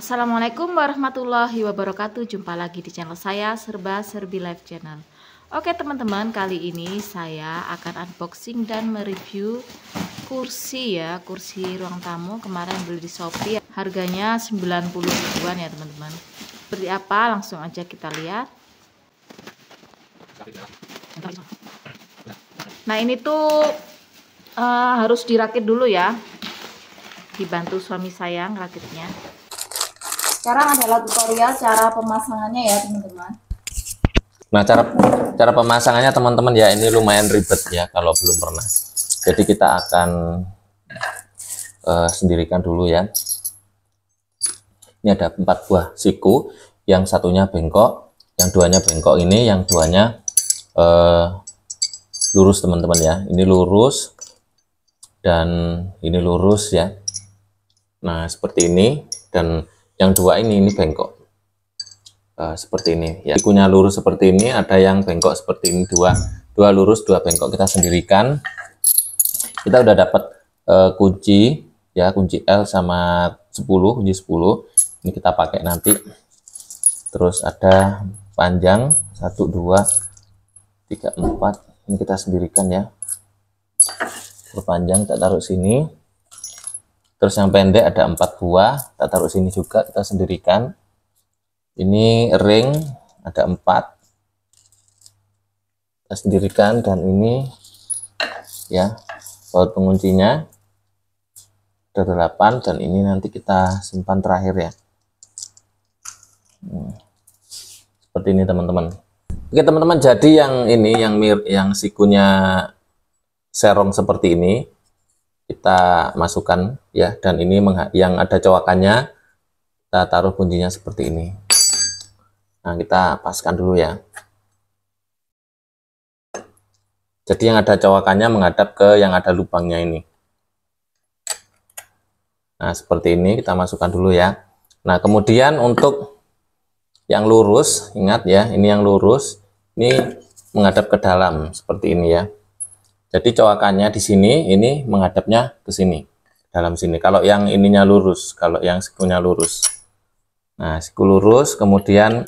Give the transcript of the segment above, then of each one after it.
Assalamualaikum warahmatullahi wabarakatuh Jumpa lagi di channel saya Serba Serbi Life Channel Oke teman-teman kali ini saya akan unboxing dan mereview kursi ya Kursi ruang tamu kemarin beli di Shopee Harganya 90 ribuan ya teman-teman Seperti apa langsung aja kita lihat Nah ini tuh uh, harus dirakit dulu ya Dibantu suami saya ngerakitnya sekarang adalah tutorial cara pemasangannya ya teman-teman. Nah cara cara pemasangannya teman-teman ya ini lumayan ribet ya kalau belum pernah. Jadi kita akan uh, sendirikan dulu ya. Ini ada empat buah siku, yang satunya bengkok, yang duanya bengkok ini, yang duanya uh, lurus teman-teman ya. Ini lurus dan ini lurus ya. Nah seperti ini dan yang dua ini ini bengkok uh, seperti ini ya punya lurus seperti ini ada yang bengkok seperti ini dua dua lurus dua bengkok kita sendirikan kita udah dapat uh, eh, kunci ya kunci L sama 10 kunci 10 ini kita pakai nanti terus ada panjang 1 2 3 4 ini kita sendirikan ya berpanjang kita taruh sini Terus yang pendek ada empat buah, kita taruh sini juga, kita sendirikan. Ini ring, ada empat. Kita sendirikan dan ini ya baut penguncinya ada delapan dan ini nanti kita simpan terakhir ya. Hmm. Seperti ini teman-teman. Oke teman-teman, jadi yang ini yang mir yang sikunya serong seperti ini kita masukkan ya dan ini yang ada cowakannya kita taruh kuncinya seperti ini nah kita paskan dulu ya jadi yang ada cowakannya menghadap ke yang ada lubangnya ini nah seperti ini kita masukkan dulu ya nah kemudian untuk yang lurus ingat ya ini yang lurus ini menghadap ke dalam seperti ini ya jadi coakannya di sini ini menghadapnya ke sini dalam sini. Kalau yang ininya lurus, kalau yang sikunya lurus. Nah, siku lurus kemudian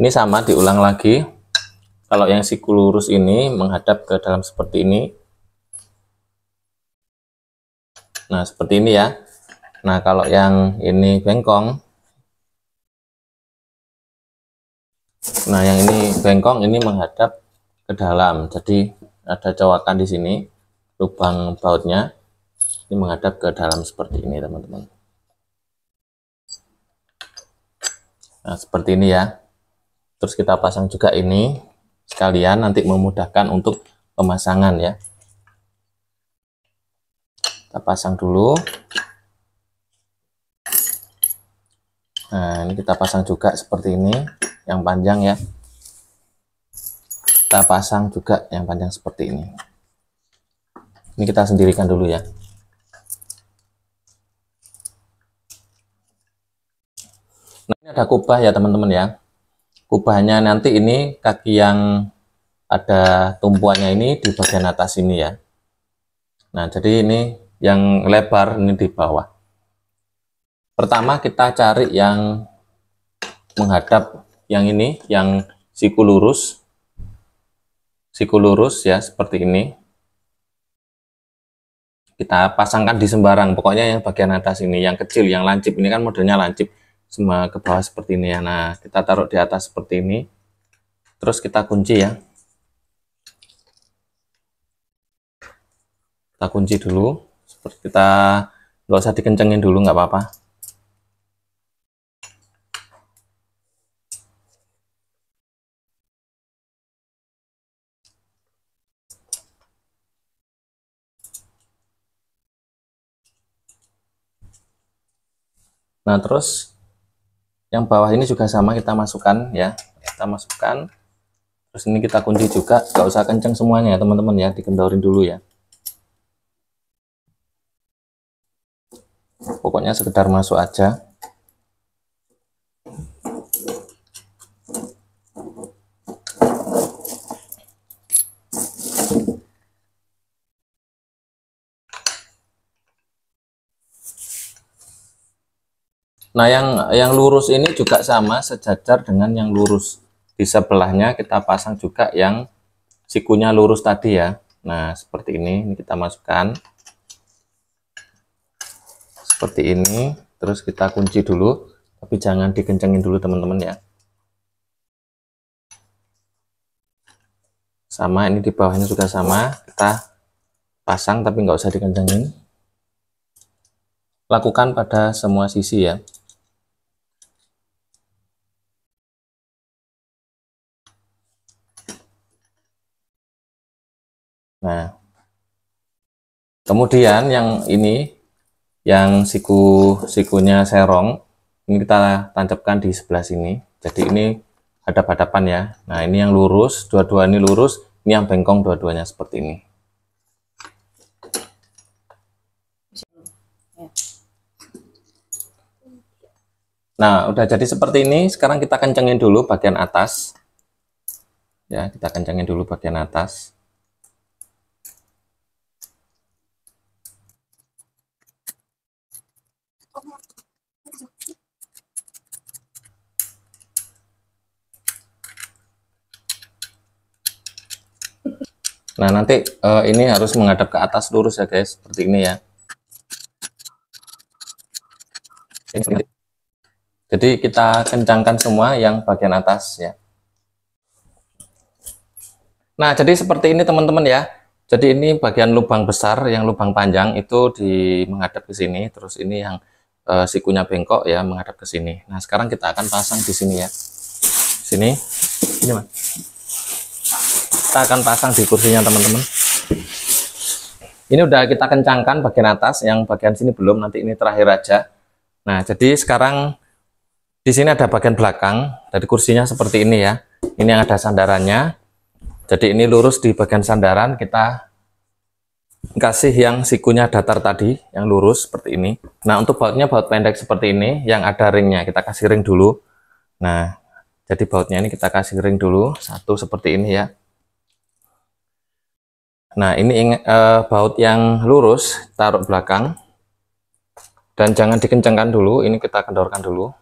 ini sama diulang lagi. Kalau yang siku lurus ini menghadap ke dalam seperti ini. Nah, seperti ini ya. Nah, kalau yang ini bengkong. Nah, yang ini bengkong ini menghadap ke dalam. Jadi ada cowakan di sini lubang bautnya ini menghadap ke dalam seperti ini teman-teman nah, seperti ini ya terus kita pasang juga ini sekalian nanti memudahkan untuk pemasangan ya kita pasang dulu nah ini kita pasang juga seperti ini yang panjang ya kita pasang juga yang panjang seperti ini ini kita sendirikan dulu ya nah ini ada kubah ya teman-teman ya kubahnya nanti ini kaki yang ada tumpuannya ini di bagian atas ini ya nah jadi ini yang lebar ini di bawah pertama kita cari yang menghadap yang ini yang siku lurus siku lurus ya seperti ini kita pasangkan di sembarang pokoknya yang bagian atas ini yang kecil yang lancip ini kan modelnya lancip semua ke bawah seperti ini ya nah kita taruh di atas seperti ini terus kita kunci ya kita kunci dulu seperti kita nggak usah dikencengin dulu nggak apa-apa Nah, terus yang bawah ini juga sama kita masukkan ya. Kita masukkan. Terus ini kita kunci juga, nggak usah kenceng semuanya ya, teman-teman ya, dikendorin dulu ya. Pokoknya sekedar masuk aja. Nah, yang yang lurus ini juga sama sejajar dengan yang lurus. Di sebelahnya kita pasang juga yang sikunya lurus tadi ya. Nah, seperti ini, ini kita masukkan. Seperti ini, terus kita kunci dulu, tapi jangan dikencengin dulu teman-teman ya. Sama, ini di bawahnya juga sama, kita pasang tapi nggak usah dikencengin. Lakukan pada semua sisi ya. Kemudian yang ini yang siku sikunya serong ini kita tancapkan di sebelah sini. Jadi ini ada hadapan ya. Nah, ini yang lurus, dua-dua ini lurus, ini yang bengkong dua-duanya seperti ini. Nah, udah jadi seperti ini. Sekarang kita kencengin dulu bagian atas. Ya, kita kencengin dulu bagian atas. Nah, nanti uh, ini harus menghadap ke atas lurus ya, guys. Seperti ini ya. Jadi kita kencangkan semua yang bagian atas ya. Nah, jadi seperti ini teman-teman ya. Jadi ini bagian lubang besar, yang lubang panjang itu di menghadap ke sini, terus ini yang e, sikunya bengkok ya menghadap ke sini. Nah, sekarang kita akan pasang di sini ya. Sini. Ini, Mas kita akan pasang di kursinya teman-teman ini udah kita kencangkan bagian atas yang bagian sini belum nanti ini terakhir aja nah jadi sekarang di sini ada bagian belakang dari kursinya seperti ini ya ini yang ada sandarannya jadi ini lurus di bagian sandaran kita kasih yang sikunya datar tadi yang lurus seperti ini nah untuk bautnya baut pendek seperti ini yang ada ringnya kita kasih ring dulu nah jadi bautnya ini kita kasih ring dulu satu seperti ini ya Nah, ini uh, baut yang lurus, taruh belakang. Dan jangan dikencangkan dulu, ini kita kendorkan dulu.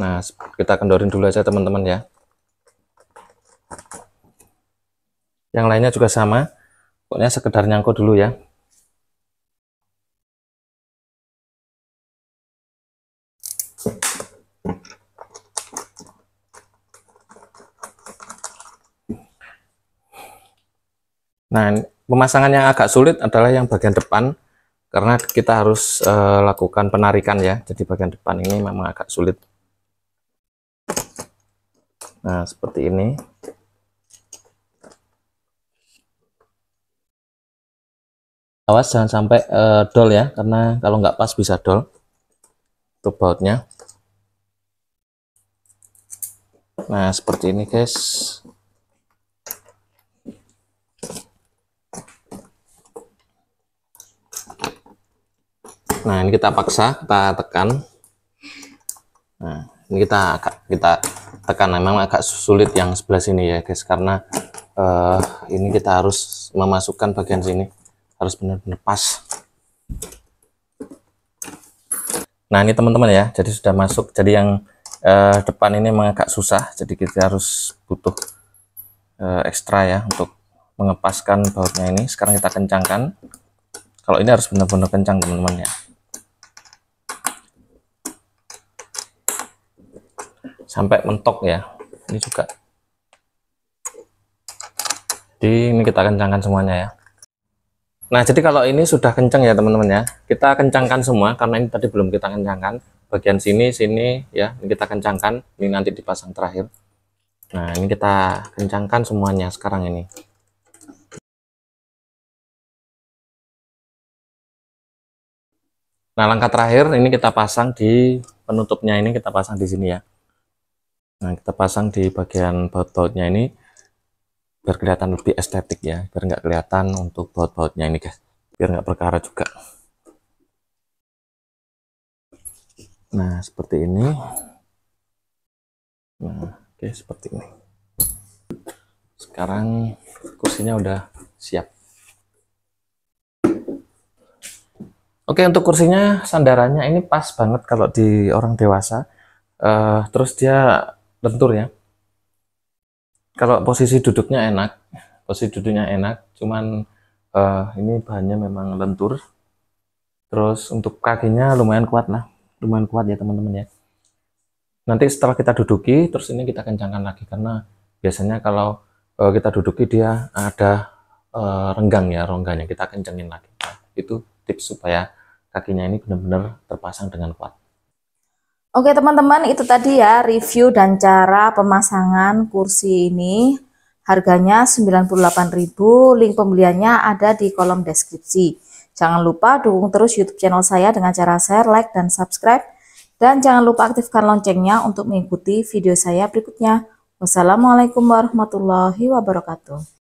Nah, kita kendorin dulu aja teman-teman ya. Yang lainnya juga sama, pokoknya sekedar nyangkut dulu ya. Nah, pemasangan yang agak sulit adalah yang bagian depan karena kita harus e, lakukan penarikan ya. Jadi bagian depan ini memang agak sulit. Nah, seperti ini. Awas jangan sampai e, dol ya, karena kalau nggak pas bisa dol. Untuk bautnya. Nah, seperti ini guys. Nah, ini kita paksa, kita tekan. Nah, ini kita agak kita tekan. Memang agak sulit yang sebelah sini ya, guys, karena uh, ini kita harus memasukkan bagian sini. Harus benar-benar pas. Nah, ini teman-teman ya. Jadi sudah masuk. Jadi yang uh, depan ini memang agak susah, jadi kita harus butuh uh, ekstra ya untuk mengepaskan bautnya ini. Sekarang kita kencangkan. Kalau ini harus benar-benar kencang, teman-teman ya. sampai mentok ya ini juga jadi ini kita kencangkan semuanya ya nah jadi kalau ini sudah kencang ya teman-teman ya kita kencangkan semua karena ini tadi belum kita kencangkan bagian sini sini ya ini kita kencangkan ini nanti dipasang terakhir nah ini kita kencangkan semuanya sekarang ini nah langkah terakhir ini kita pasang di penutupnya ini kita pasang di sini ya Nah, kita pasang di bagian baut-bautnya ini biar kelihatan lebih estetik ya, biar nggak kelihatan untuk baut-bautnya ini guys, biar nggak berkarat juga. Nah, seperti ini. Nah, oke okay, seperti ini. Sekarang kursinya udah siap. Oke, untuk kursinya sandarannya ini pas banget kalau di orang dewasa. Uh, terus dia lentur ya kalau posisi duduknya enak posisi duduknya enak cuman uh, ini bahannya memang lentur terus untuk kakinya lumayan kuat lah lumayan kuat ya teman-teman ya nanti setelah kita duduki terus ini kita kencangkan lagi karena biasanya kalau uh, kita duduki dia ada uh, renggang ya rongganya kita kencengin lagi nah, itu tips supaya kakinya ini benar-benar terpasang dengan kuat Oke teman-teman itu tadi ya review dan cara pemasangan kursi ini harganya 98.000 link pembeliannya ada di kolom deskripsi jangan lupa dukung terus youtube channel saya dengan cara share like dan subscribe dan jangan lupa aktifkan loncengnya untuk mengikuti video saya berikutnya wassalamualaikum warahmatullahi wabarakatuh